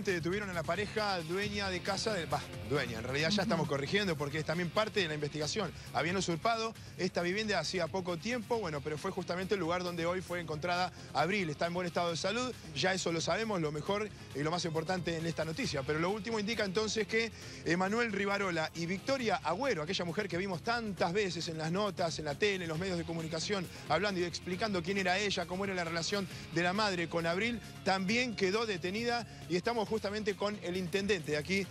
Detuvieron a la pareja dueña de casa, de, bah, dueña, en realidad ya estamos corrigiendo porque es también parte de la investigación. Habían usurpado esta vivienda hacía poco tiempo, bueno, pero fue justamente el lugar donde hoy fue encontrada Abril. Está en buen estado de salud, ya eso lo sabemos, lo mejor y lo más importante en esta noticia. Pero lo último indica entonces que Emanuel Rivarola y Victoria Agüero, aquella mujer que vimos tantas veces en las notas, en la tele, en los medios de comunicación, hablando y explicando quién era ella, cómo era la relación de la madre con Abril, también quedó detenida y estamos justamente con el intendente de aquí,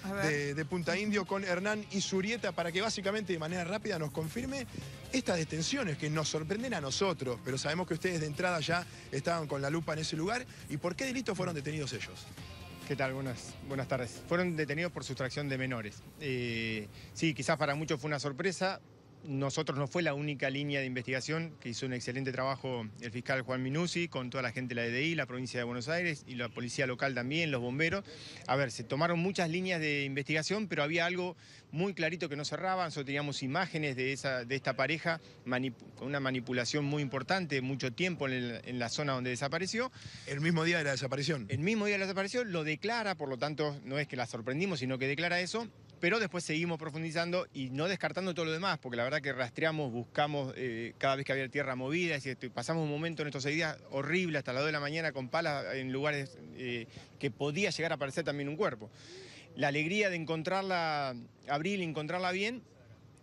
de, Punta Indio, con Hernán Isurieta, para que básicamente de manera rápida nos confirme estas detenciones que nos sorprenden a nosotros, pero sabemos que ustedes de entrada ya estaban con la lupa en ese lugar. ¿Y por qué delitos fueron detenidos ellos? ¿Qué tal? Buenas, buenas tardes. Fueron detenidos por sustracción de menores. Eh, sí, quizás para muchos fue una sorpresa, nosotros no fue la única línea de investigación que hizo un excelente trabajo el fiscal Juan Minuzzi con toda la gente de la DDI, la provincia de Buenos Aires y la policía local también, los bomberos. A ver, se tomaron muchas líneas de investigación, pero había algo muy clarito que no cerraba... Nosotros teníamos imágenes de, esa, de esta pareja con una manipulación muy importante, mucho tiempo en la zona donde desapareció. El mismo día de la desaparición. El mismo día de la desaparición lo declara, por lo tanto no es que la sorprendimos, sino que declara eso pero después seguimos profundizando y no descartando todo lo demás, porque la verdad que rastreamos, buscamos eh, cada vez que había tierra movida, y pasamos un momento en estos días horrible hasta las 2 de la mañana con palas en lugares eh, que podía llegar a aparecer también un cuerpo. La alegría de encontrarla, Abril, y encontrarla bien,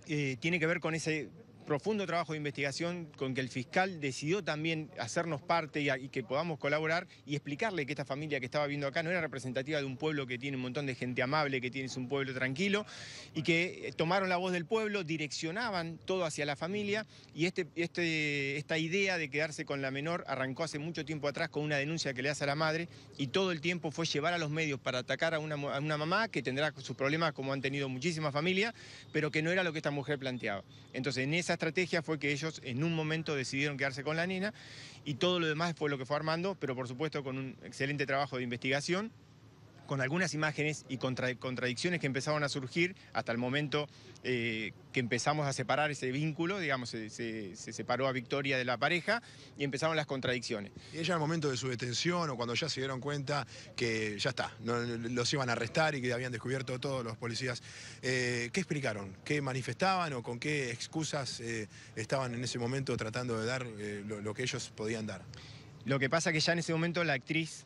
eh, tiene que ver con ese profundo trabajo de investigación con que el fiscal decidió también hacernos parte y, que podamos colaborar y explicarle que esta familia que estaba viendo acá no era representativa de un pueblo que tiene un montón de gente amable, que tiene un pueblo tranquilo y que eh, tomaron la voz del pueblo, direccionaban todo hacia la familia y este, este, esta idea de quedarse con la menor arrancó hace mucho tiempo atrás con una denuncia que le hace a la madre y todo el tiempo fue llevar a los medios para atacar a una, una mamá que tendrá sus problemas como han tenido muchísimas familias, pero que no era lo que esta mujer planteaba. Entonces en esa estrategia fue que ellos en un momento decidieron quedarse con la nina y todo lo demás fue lo que fue armando, pero por supuesto con un excelente trabajo de investigación con algunas imágenes y contradicciones que empezaron a surgir hasta el momento eh, que empezamos a separar ese vínculo, digamos, se, separó a Victoria de la pareja y empezaron las contradicciones. Y ella al momento de su detención o cuando ya se dieron cuenta que ya está, los iban a arrestar y que habían descubierto todos los policías, eh, ¿qué explicaron? ¿Qué manifestaban o con qué excusas eh, estaban en ese momento tratando de dar lo, que ellos podían dar? Lo que pasa que ya en ese momento la actriz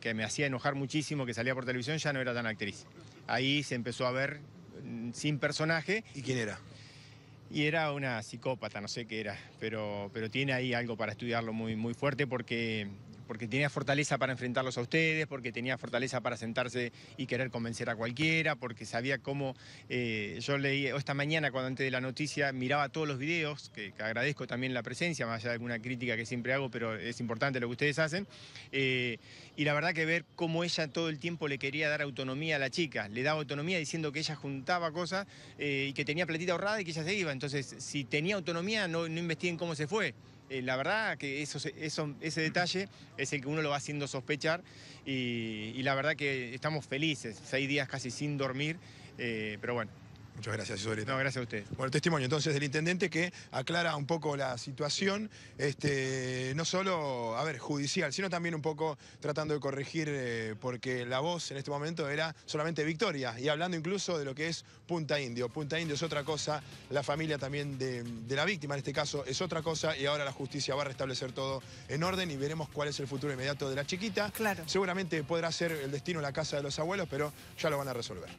que, me hacía enojar muchísimo, que salía por televisión, ya no era tan actriz. Ahí se empezó a ver mm, sin personaje. ¿Y quién era? Y era una psicópata, no sé qué era, pero, pero tiene ahí algo para estudiarlo muy, muy fuerte porque porque tenía fortaleza para enfrentarlos a ustedes, porque tenía fortaleza para sentarse y querer convencer a cualquiera, porque sabía cómo eh, yo leí, esta mañana cuando antes de la noticia miraba todos los videos, que, agradezco también la presencia, más allá de alguna crítica que siempre hago, pero es importante lo que ustedes hacen, eh, y la verdad que ver cómo ella todo el tiempo le quería dar autonomía a la chica, le daba autonomía diciendo que ella juntaba cosas eh, y que tenía platita ahorrada y que ella se iba, entonces si tenía autonomía no, no en cómo se fue. Eh, la verdad que eso, ese detalle es el que uno lo va haciendo sospechar y, la verdad que estamos felices, seis días casi sin dormir, eh, pero bueno, Muchas gracias, Isoreta. No, gracias a usted. Bueno, testimonio entonces del intendente que aclara un poco la situación, este, no solo, a ver, judicial, sino también un poco tratando de corregir, eh, porque la voz en este momento era solamente Victoria, y hablando incluso de lo que es Punta Indio. Punta Indio es otra cosa, la familia también de, de la víctima en este caso es otra cosa, y ahora la justicia va a restablecer todo en orden y veremos cuál es el futuro inmediato de la chiquita. Claro. Seguramente podrá ser el destino la casa de los abuelos, pero ya lo van a resolver.